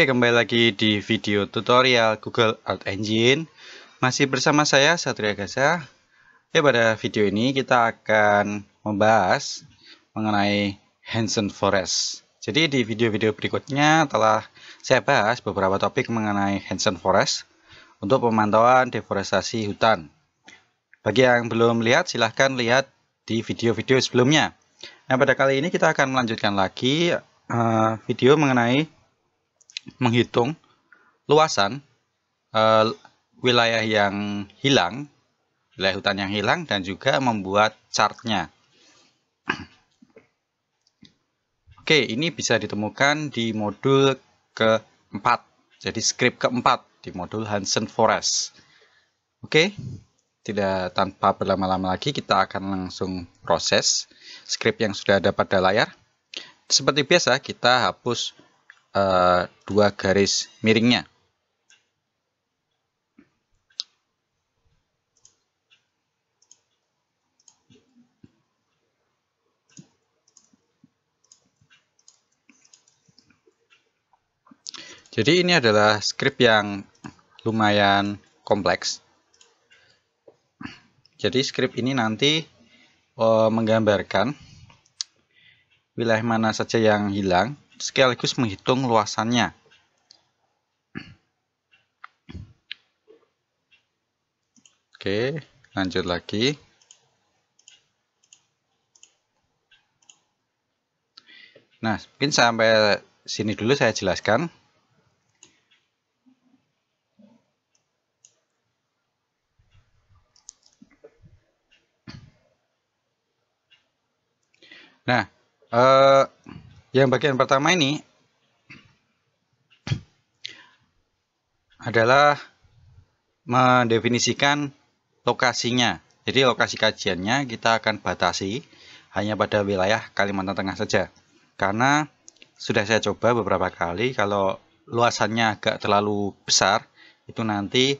Oke, kembali lagi di video tutorial Google Ad Engine. Masih bersama saya, Satria Gasa Oke, ya, pada video ini kita akan membahas mengenai Hanson Forest. Jadi di video-video berikutnya telah saya bahas beberapa topik mengenai Hanson Forest untuk pemantauan deforestasi hutan. Bagi yang belum lihat, silahkan lihat di video-video sebelumnya. Nah, pada kali ini kita akan melanjutkan lagi eh, video mengenai menghitung luasan uh, wilayah yang hilang, wilayah hutan yang hilang, dan juga membuat chartnya. Oke, ini bisa ditemukan di modul keempat, jadi script keempat di modul Hansen Forest. Oke, tidak tanpa berlama-lama lagi kita akan langsung proses script yang sudah ada pada layar. Seperti biasa, kita hapus Eh, dua garis miringnya. Jadi ini adalah script yang lumayan kompleks. Jadi script ini nanti eh, menggambarkan wilayah mana saja yang hilang sekaligus menghitung luasannya. Oke, lanjut lagi. Nah, mungkin sampai sini dulu saya jelaskan. Nah, eh, yang bagian pertama ini adalah mendefinisikan lokasinya. Jadi lokasi kajiannya kita akan batasi hanya pada wilayah Kalimantan Tengah saja. Karena sudah saya coba beberapa kali kalau luasannya agak terlalu besar itu nanti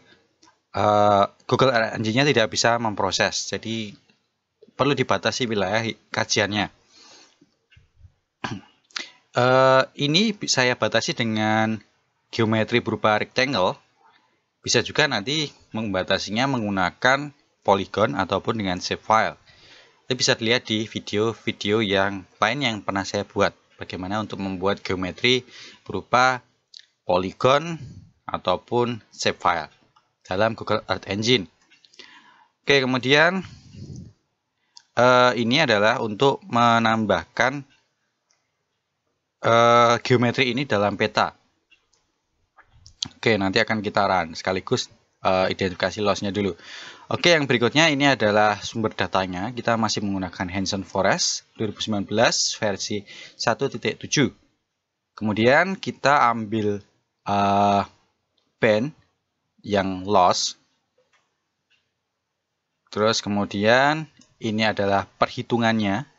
uh, Google engine nya tidak bisa memproses. Jadi perlu dibatasi wilayah kajiannya. Uh, ini saya batasi dengan geometri berupa rectangle. Bisa juga nanti membatasinya menggunakan polygon ataupun dengan shape file. Itu bisa dilihat di video-video yang lain yang pernah saya buat. Bagaimana untuk membuat geometri berupa polygon ataupun shape file dalam Google Earth Engine. Oke, kemudian eh, ini adalah untuk menambahkan Eh, geometri ini dalam peta. Oke, nanti akan kita run sekaligus uh, identifikasi lossnya dulu. Oke, yang berikutnya ini adalah sumber datanya. Kita masih menggunakan Hanson Forest 2019 versi 1.7. Kemudian kita ambil uh, eh, band yang loss. Terus kemudian ini adalah perhitungannya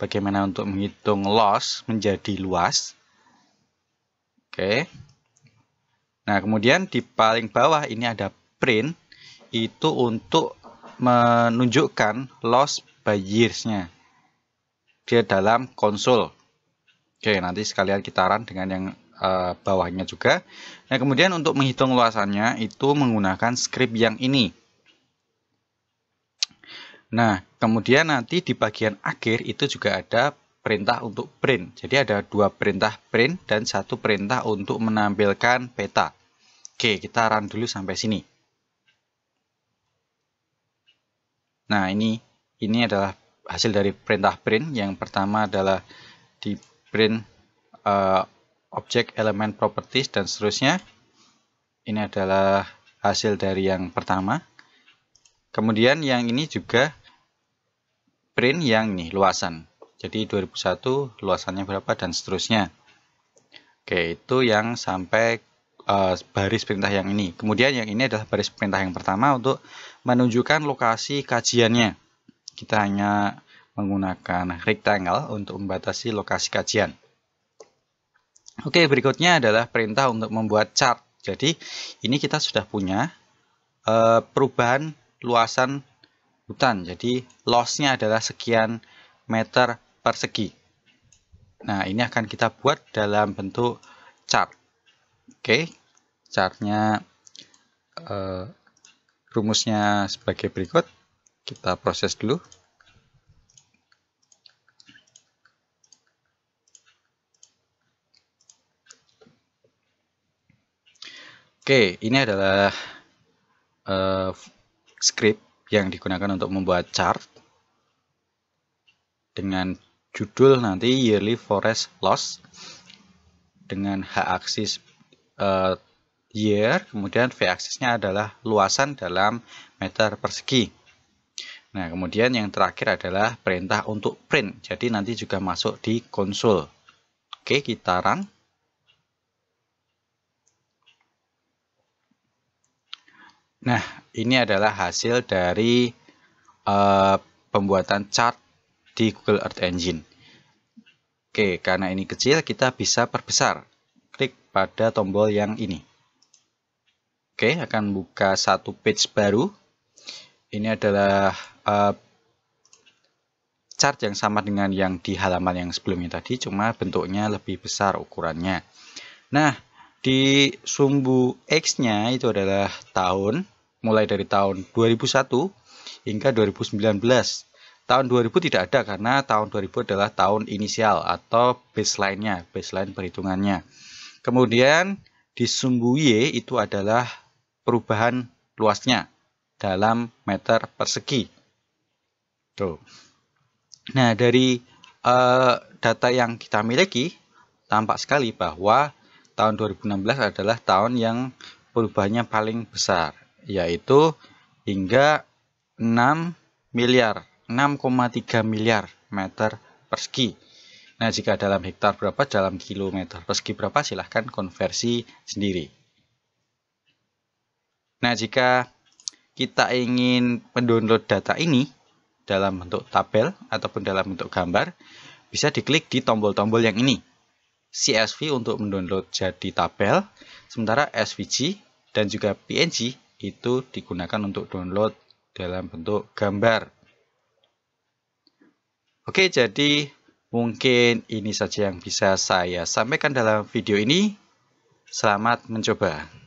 bagaimana untuk menghitung loss menjadi luas. Oke. Nah, kemudian di paling bawah ini ada print itu untuk menunjukkan loss by years-nya. Dia dalam konsol. Oke, nanti sekalian kita run dengan yang uh, bawahnya juga. Nah, kemudian untuk menghitung luasannya itu menggunakan script yang ini. Nah, kemudian nanti di bagian akhir itu juga ada perintah untuk print. Jadi ada dua perintah print dan satu perintah untuk menampilkan peta. Oke, kita run dulu sampai sini. Nah, ini ini adalah hasil dari perintah print. Yang pertama adalah di print uh, eh, objek elemen properties dan seterusnya. Ini adalah hasil dari yang pertama. Kemudian yang ini juga print yang nih luasan. Jadi 2001 luasannya berapa dan seterusnya. Oke, itu yang sampai uh, baris perintah yang ini. Kemudian yang ini adalah baris perintah yang pertama untuk menunjukkan lokasi kajiannya. Kita hanya menggunakan rectangle untuk membatasi lokasi kajian. Oke, berikutnya adalah perintah untuk membuat chart. Jadi, ini kita sudah punya uh, perubahan luasan hutan. Jadi lossnya adalah sekian meter persegi. Nah, ini akan kita buat dalam bentuk chart. Oke, okay. chartnya uh, rumusnya sebagai berikut. Kita proses dulu. Oke, ini adalah uh, script yang digunakan untuk membuat chart dengan judul nanti yearly forest loss dengan h-aksis uh, eh, year, kemudian v-aksisnya adalah luasan dalam meter persegi. Nah, kemudian yang terakhir adalah perintah untuk print. Jadi nanti juga masuk di konsul. Oke, kita run. Nah, ini adalah hasil dari uh, pembuatan chart di Google Earth Engine. Oke, karena ini kecil, kita bisa perbesar. Klik pada tombol yang ini. Oke, akan buka satu page baru. Ini adalah uh, chart yang sama dengan yang di halaman yang sebelumnya tadi, cuma bentuknya lebih besar ukurannya. Nah, di sumbu X-nya itu adalah tahun, mulai dari tahun 2001 hingga 2019. Tahun 2000 tidak ada karena tahun 2000 adalah tahun inisial atau baseline-nya, baseline perhitungannya. Kemudian di y itu adalah perubahan luasnya dalam meter persegi. Tuh. Nah, dari uh, data yang kita miliki tampak sekali bahwa tahun 2016 adalah tahun yang perubahannya paling besar yaitu hingga 6 miliar, 6,3 miliar meter persegi. Nah, jika dalam hektar berapa, dalam kilometer persegi berapa, silahkan konversi sendiri. Nah, jika kita ingin mendownload data ini dalam bentuk tabel ataupun dalam bentuk gambar, bisa diklik di tombol-tombol yang ini. CSV untuk mendownload jadi tabel, sementara SVG dan juga PNG itu digunakan untuk download dalam bentuk gambar. Oke, jadi mungkin ini saja yang bisa saya sampaikan dalam video ini. Selamat mencoba.